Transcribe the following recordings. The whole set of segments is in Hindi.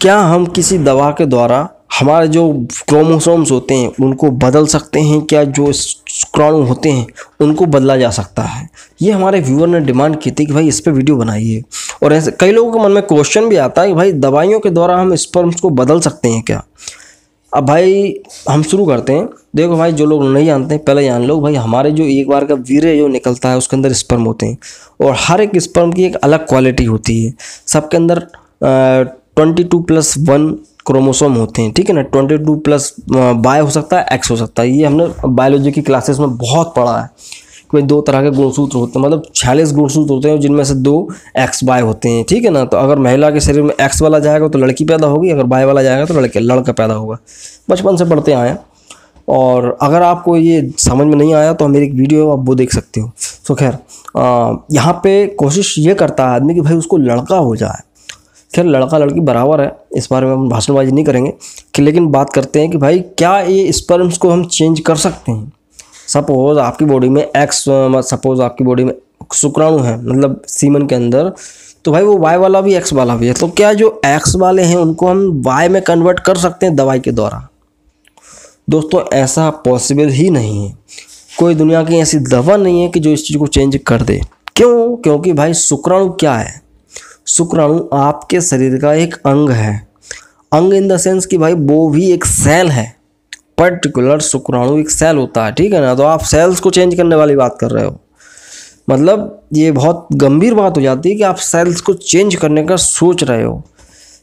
क्या हम किसी दवा के द्वारा हमारे जो क्रोमोसोम्स होते हैं उनको बदल सकते हैं क्या जो स्क्राणु होते हैं उनको बदला जा सकता है ये हमारे व्यूअर ने डिमांड की थी कि भाई इस पर वीडियो बनाइए और ऐसे कई लोगों के मन में क्वेश्चन भी आता है कि भाई दवाइयों के द्वारा हम स्पर्म्स को बदल सकते हैं क्या अब भाई हम शुरू करते हैं देखो भाई जो लोग नहीं जानते पहले जान लो भाई हमारे जो एक बार का वीर्य जो निकलता है उसके अंदर स्पर्म होते हैं और हर एक स्पर्म की एक अलग क्वालिटी होती है सबके अंदर twenty two plus one chromosome होते हैं ठीक है ना ट्वेंटी टू प्लस बाय हो सकता है एक्स हो सकता है ये हमने बायोलॉजी की क्लासेस में बहुत पढ़ा है कि दो तरह के गुणसूत्र होते हैं मतलब छियालीस गुणसूत्र होते हैं जिनमें से दो एक्स बाय होते हैं ठीक है ना तो अगर महिला के शरीर में एक्स वाला जाएगा तो लड़की पैदा होगी अगर बाय वाला जाएगा तो लड़के लड़का पैदा होगा बचपन से पढ़ते आए और अगर आपको ये समझ में नहीं आया तो मेरी एक वीडियो आप वो देख सकते हो तो खैर यहाँ पे कोशिश ये करता है आदमी कि भाई उसको लड़का हो जाए खैर लड़का लड़की बराबर है इस बारे में हम भाषणबाजी नहीं करेंगे कि लेकिन बात करते हैं कि भाई क्या ये स्पर्म्स को हम चेंज कर सकते हैं सपोज़ आपकी बॉडी में एक्स सपोज़ आपकी बॉडी में शुक्राणु है मतलब सीमन के अंदर तो भाई वो वाई वाला भी एक्स वाला भी है तो क्या जो एक्स वाले हैं उनको हम वाई में कन्वर्ट कर सकते हैं दवाई के द्वारा दोस्तों ऐसा पॉसिबल ही नहीं है कोई दुनिया की ऐसी दवा नहीं है कि जो इस चीज़ को चेंज कर दे क्यों क्योंकि भाई शुक्राणु क्या है अंग आपके शरीर का एक अंग है अंग इन द सेंस कि भाई वो भी एक सेल है पर्टिकुलर शुक्राणु एक सेल होता है ठीक है ना तो आप सेल्स को चेंज करने वाली बात कर रहे हो मतलब ये बहुत गंभीर बात हो जाती है कि आप सेल्स को चेंज करने का सोच रहे हो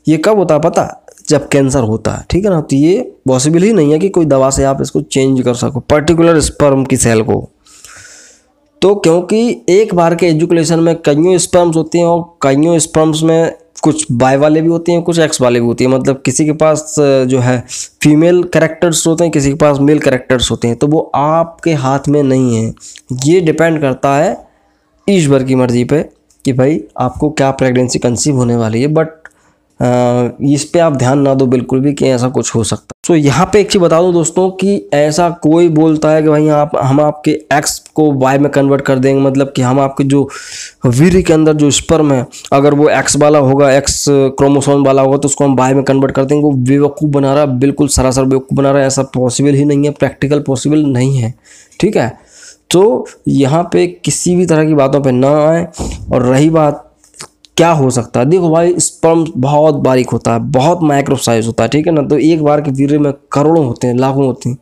ये कब होता है पता जब कैंसर होता है ठीक है ना तो ये पॉसिबल ही नहीं है कि कोई दवा से आप इसको चेंज कर सको पर्टिकुलर स्पर्म की सेल को तो क्योंकि एक बार के एजुकेशन में कईयों स्पर्म्स होते हैं और कईयों स्पर्म्स में कुछ बाय वाले भी होते हैं कुछ एक्स वाले भी होते हैं मतलब किसी के पास जो है फीमेल करेक्टर्स होते हैं किसी के पास मेल करेक्टर्स होते हैं तो वो आपके हाथ में नहीं है ये डिपेंड करता है ईश्वर की मर्ज़ी पे कि भाई आपको क्या प्रेगनेंसी कंसीव होने वाली है बट इस पर आप ध्यान ना दो बिल्कुल भी कि ऐसा कुछ हो सकता है सो यहाँ पे एक चीज़ बता दूँ दोस्तों कि ऐसा कोई बोलता है कि भाई आप हम आपके एक्स को वाई में कन्वर्ट कर देंगे मतलब कि हम आपके जो वीर के अंदर जो स्पर्म है अगर वो एक्स वाला होगा एक्स क्रोमोसोम वाला होगा तो उसको हम वाई में कन्वर्ट कर देंगे वो बेवकूफ़ बना रहा है बिल्कुल सरासर बेवकूफ़ बना रहा है ऐसा पॉसिबल ही नहीं है प्रैक्टिकल पॉसिबल नहीं है ठीक है तो यहाँ पे किसी भी तरह की बातों पे ना आए और रही बात क्या हो सकता है देखो भाई स्पर्म बहुत बारीक होता है बहुत माइक्रो साइज होता है ठीक है ना तो एक बार के वीर में करोड़ों होते हैं लाखों होते हैं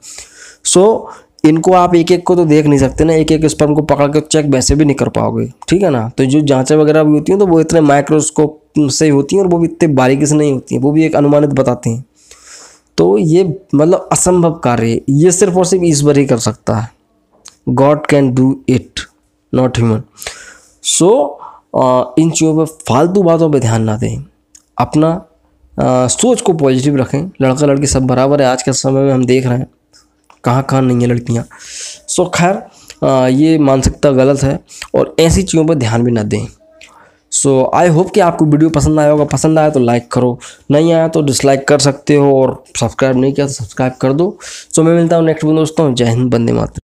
सो so, इनको आप एक एक को तो देख नहीं सकते ना एक एक स्पर्म को पकड़ के चेक वैसे भी नहीं कर पाओगे ठीक है ना तो जो जांचें वगैरह भी होती हैं तो वो इतने माइक्रोस्कोप से होती हैं और वो भी इतने बारीकी से नहीं होती हैं वो भी एक अनुमानित बताते हैं तो ये मतलब असंभव कार्य ये सिर्फ और सिर्फ ईश्वर ही कर सकता है God can do it not human so और इन चीज़ों पर फालतू बातों पर ध्यान ना दें अपना आ, सोच को पॉजिटिव रखें लड़का लड़की सब बराबर है आज के समय में हम देख रहे हैं कहाँ कहाँ नहीं है लड़कियाँ सो खैर ये मानसिकता गलत है और ऐसी चीज़ों पर ध्यान भी ना दें सो आई होप कि आपको वीडियो पसंद आया होगा पसंद आया तो लाइक करो नहीं आया तो डिसलाइक कर सकते हो और सब्सक्राइब नहीं किया तो सब्सक्राइब कर दो सो so, मैं मिलता हूँ नेक्स्ट वीडियो दोस्तों जय हिंद बंदे मात्र